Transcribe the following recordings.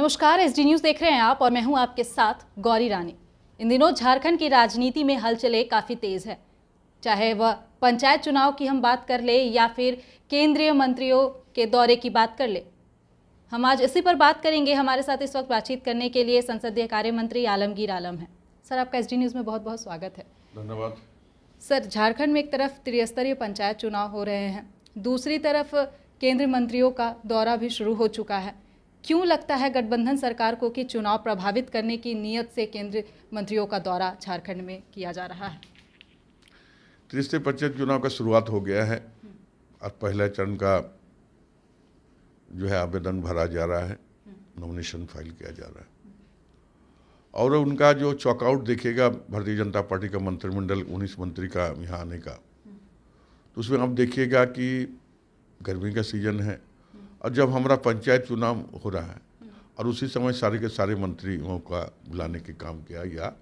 नमस्कार S news देख रहे हैं आप और मैं हूं आपके साथ गौरी रानी इन दिनों झारखंड की राजनीति में हलचले काफ़ी तेज़ है चाहे वह पंचायत चुनाव की हम बात कर ले या फिर केंद्रीय मंत्रियों के दौरे की बात कर ले हम आज इसी पर बात करेंगे हमारे साथ इस वक्त बातचीत करने के लिए संसदीय कार्य मंत्री आलमगीर आलम है सर आपका एस न्यूज़ में बहुत बहुत स्वागत है धन्यवाद सर झारखंड में एक तरफ त्रिस्तरीय पंचायत चुनाव हो रहे हैं दूसरी तरफ केंद्रीय मंत्रियों का दौरा भी शुरू हो चुका है क्यों लगता है गठबंधन सरकार को कि चुनाव प्रभावित करने की नीयत से केंद्रीय मंत्रियों का दौरा झारखंड में किया जा रहा है तीसरे पंचायत चुनाव का शुरुआत हो गया है और पहले चरण का जो है आवेदन भरा जा रहा है नॉमिनेशन फाइल किया जा रहा है और उनका जो चौकआउट देखेगा भारतीय जनता पार्टी का मंत्रिमंडल उन्नीस मंत्री का यहाँ आने का तो उसमें आप देखिएगा कि गर्मी का सीजन है और जब हमारा पंचायत चुनाव हो रहा है और उसी समय सारे के सारे मंत्रियों का बुलाने के काम किया या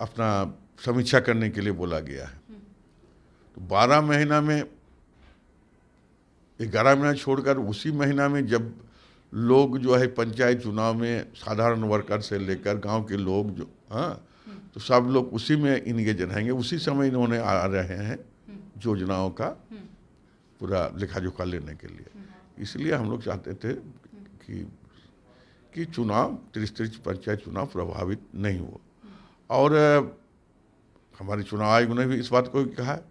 अपना समीक्षा करने के लिए बोला गया है तो बारह महीना में ग्यारह महीना छोड़कर उसी महीना में जब लोग जो है पंचायत चुनाव में साधारण वर्कर से लेकर गांव के लोग जो हाँ तो सब लोग उसी में इंगेज रहेंगे उसी समय इन्होंने आ रहे हैं हम्म। योजनाओं का हम्म। पूरा लिखा जोखा लेने के लिए हम्म। इसलिए हम लोग चाहते थे कि कि चुनाव त्रिस्तरीय पंचायत चुनाव प्रभावित नहीं हो और हमारे चुनाव आयोग ने भी इस बात को कहा है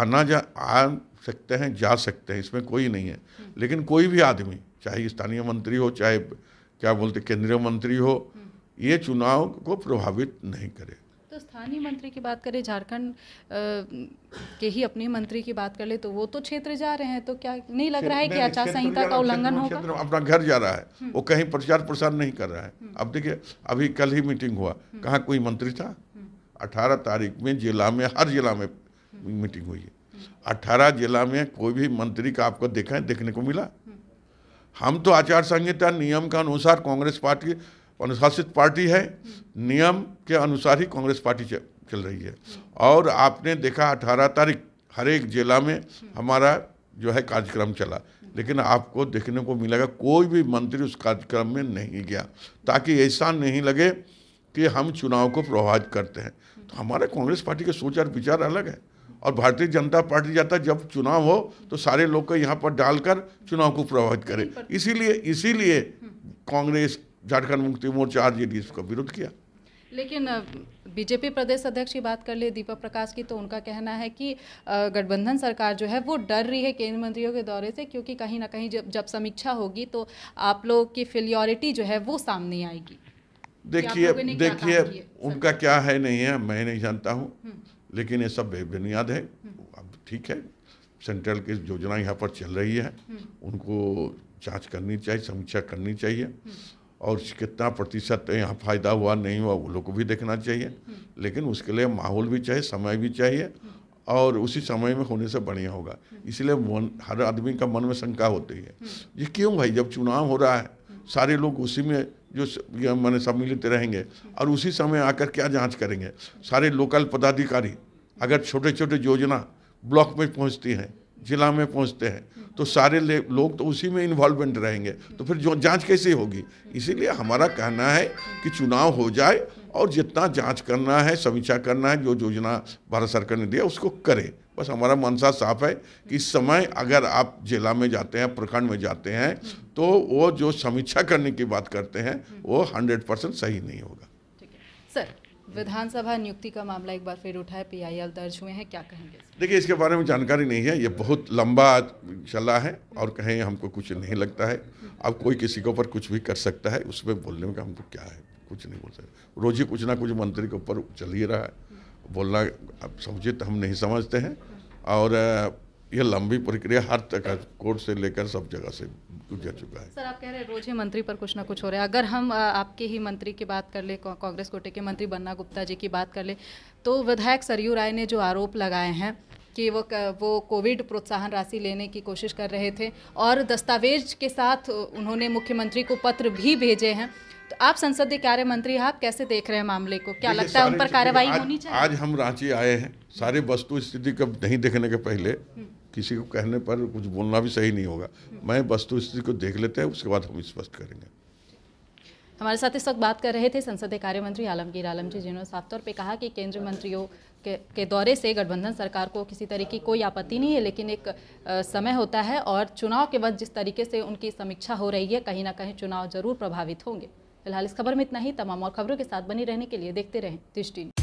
आना जा आ सकते हैं जा सकते हैं इसमें कोई नहीं है लेकिन कोई भी आदमी चाहे स्थानीय मंत्री हो चाहे क्या बोलते केंद्रीय मंत्री हो ये चुनाव को प्रभावित नहीं करे स्थानीय मंत्री की बात करें झारखंड के ही अपने मंत्री की बात कर ले तो वो तो क्षेत्र जा रहे हैं तो क्या नहीं लग रहा है कि आचार संहिता का उल्लंघन होगा अपना घर जा रहा है हम्म। वो कहीं प्रचार प्रसार नहीं कर रहा है हम्म। अब देखिए अभी कल ही मीटिंग हुआ हम्म। कहाँ कोई मंत्री था अठारह तारीख में जिला में हर जिला में मीटिंग हुई है अठारह जिला में कोई भी मंत्री का आपको देखा है देखने को मिला हम तो आचार संहिता नियम के अनुसार कांग्रेस पार्टी अनुशासित पार्टी है नियम के अनुसार ही कांग्रेस पार्टी चल रही है और आपने देखा अठारह तारीख हर एक जिला में हमारा जो है कार्यक्रम चला लेकिन आपको देखने को मिलेगा कोई भी मंत्री उस कार्यक्रम में नहीं गया ताकि ऐसा नहीं लगे कि हम चुनाव को प्रभावित करते हैं तो हमारे कांग्रेस पार्टी के सोच और विचार अलग है और भारतीय जनता पार्टी जाता जब चुनाव हो तो सारे लोग को यहाँ पर डालकर चुनाव को प्रभावित करे इसीलिए इसीलिए कांग्रेस झारखंड मुक्ति मोर्चा आरजेडी इसका विरोध किया लेकिन बीजेपी प्रदेश अध्यक्ष की बात कर ले दीपक प्रकाश की तो उनका कहना है कि गठबंधन सरकार जो है वो डर रही है केंद्र मंत्रियों के दौरे से क्योंकि कहीं ना कहीं जब जब समीक्षा होगी तो आप लोगों की फिलियोरिटी जो है वो सामने आएगी देखिए देखिए उनका क्या है नहीं है मैं नहीं जानता हूँ हम्म। लेकिन ये सब बेबुनियाद है हम्म। अब ठीक है सेंट्रल की योजना यहाँ पर चल रही है हम्म। उनको जाँच करनी चाहिए समीक्षा करनी चाहिए और कितना प्रतिशत यहाँ फ़ायदा हुआ नहीं हुआ वो लोग को भी देखना चाहिए लेकिन उसके लिए माहौल भी चाहिए समय भी चाहिए और उसी समय में होने से बढ़िया होगा इसलिए मन हर आदमी का मन में शंका होती है ये क्यों भाई जब चुनाव हो रहा है सारे लोग उसी में जो मैंने सम्मिलित रहेंगे और उसी समय आकर क्या जांच करेंगे सारे लोकल पदाधिकारी अगर छोटे छोटे योजना ब्लॉक में पहुंचती हैं जिला में पहुंचते हैं तो सारे लोग तो उसी में इन्वॉल्वमेंट रहेंगे तो फिर जो जांच कैसे होगी इसीलिए हमारा कहना है कि चुनाव हो जाए और जितना जांच करना है समीक्षा करना है जो योजना भारत सरकार ने दिया उसको करें बस हमारा मनसा साफ है कि इस समय अगर आप जिला में जाते हैं प्रखंड में जाते हैं तो वो जो समीक्षा करने की बात करते हैं वो हंड्रेड परसेंट सही नहीं होगा सर Hmm. विधानसभा नियुक्ति का मामला एक बार फिर उठा है पीआईएल दर्ज हुए हैं क्या कहेंगे देखिए इसके बारे में जानकारी नहीं है ये बहुत लंबा चला है और कहें हमको कुछ नहीं लगता है अब कोई किसी के ऊपर कुछ भी कर सकता है उसमें बोलने में हमको क्या है कुछ नहीं बोल सकते रोज ही कुछ ना कुछ मंत्री के ऊपर चल ही रहा है बोलना अब समझे तो हम नहीं समझते हैं और ये लंबी प्रक्रिया हर तक कोर्ट से लेकर सब जगह से गुजर चुका है सर आप कह रहे हैं रोज ही मंत्री पर कुछ ना कुछ हो रहा है अगर हम आपके ही मंत्री की बात कर ले कांग्रेस कोटे के मंत्री बन्ना गुप्ता जी की बात कर ले तो विधायक सरयू राय ने जो आरोप लगाए हैं कि वो वो कोविड प्रोत्साहन राशि लेने की कोशिश कर रहे थे और दस्तावेज के साथ उन्होंने मुख्यमंत्री को पत्र भी भेजे हैं तो आप संसदीय कार्य मंत्री आप कैसे देख रहे हैं मामले को क्या लगता है उन पर कार्रवाई होनी चाहिए आज हम रांची आए हैं सारी वस्तु स्थिति कब नहीं देखने के पहले हम्म। किसी को कहने पर कुछ बोलना भी सही नहीं होगा मैं वस्तु स्थिति को देख लेते हैं उसके बाद हम स्पष्ट करेंगे हमारे साथ इस वक्त बात कर रहे थे संसदीय कार्य मंत्री आलमगीर आलम जी जिन्होंने साफ तौर पे कहा कि केंद्रीय मंत्रियों के, के दौरे से गठबंधन सरकार को किसी तरह की कोई आपत्ति नहीं है लेकिन एक आ, समय होता है और चुनाव के बाद जिस तरीके से उनकी समीक्षा हो रही है कहीं ना कहीं चुनाव जरूर प्रभावित होंगे फिलहाल इस खबर में इतना ही तमाम और खबरों के साथ बनी रहने के लिए देखते रहें दृष्टि